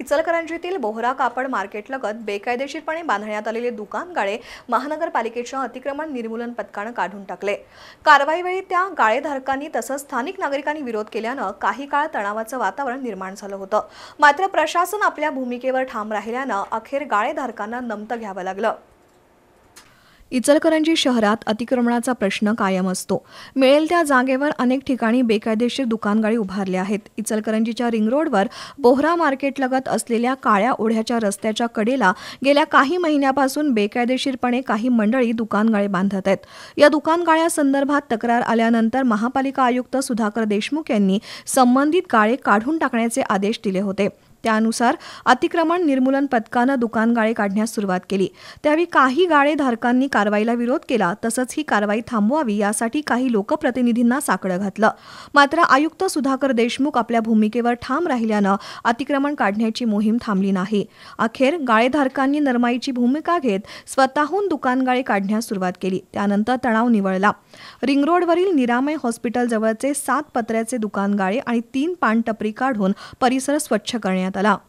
इचलकरंजीतील बोहरा कापड मार्केटलगत बेकायदेशीरपणे बांधण्यात आलेले दुकान गाळे महानगरपालिकेच्या अतिक्रमण निर्मूलन पथकानं काढून टाकले कारवाईवेळी त्या गाळेधारकांनी तसंच स्थानिक नागरिकांनी विरोध केल्यानं काही काळ तणावाचं वातावरण निर्माण झालं होतं मात्र प्रशासन आपल्या भूमिकेवर ठाम राहिल्यानं अखेर गाळेधारकांना नमतं घ्यावं लागलं इचलकरंजी शहरात अतिक्रमणाचा प्रश्न कायम असतो मिळेल त्या जागेवर अनेक ठिकाणी बेकायदेशीर दुकानगाळी उभारल्या आहेत इचलकरंजीच्या रिंग रोडवर बोहरा मार्केटलगत असलेल्या काळ्या ओढ्याच्या रस्त्याच्या कडेला गेल्या काही महिन्यापासून बेकायदेशीरपणे काही मंडळी दुकानगाळे बांधत आहेत या दुकानगाळ्या संदर्भात तक्रार आल्यानंतर महापालिका आयुक्त सुधाकर देशमुख यांनी संबंधित गाळे काढून टाकण्याचे आदेश दिले होते त्यानुसार अतिक्रमण निर्मूलन पथकानं दुकान गाळे काढण्यास सुरुवात केली त्यावेळी काही गाळे धारकांनी कारवाईला विरोध केला तसंच ही कारवाई थांबवावी यासाठी काही लोकप्रतिनिधींना साकडं घातलं मात्र आयुक्त सुधाकर देशमुख आपल्या भूमिकेवर ठाम राहिल्यानं अतिक्रमण काढण्याची मोहीम थांबली नाही अखेर गाळेधारकांनी नरमाईची भूमिका घेत स्वतःहून दुकानगाळे काढण्यास सुरुवात केली त्यानंतर तणाव निवळला रिंगरोडवरील निरामय हॉस्पिटल जवळचे सात पत्र्याचे दुकानगाळे आणि तीन पानटपरी काढून परिसर स्वच्छ करण्यात لا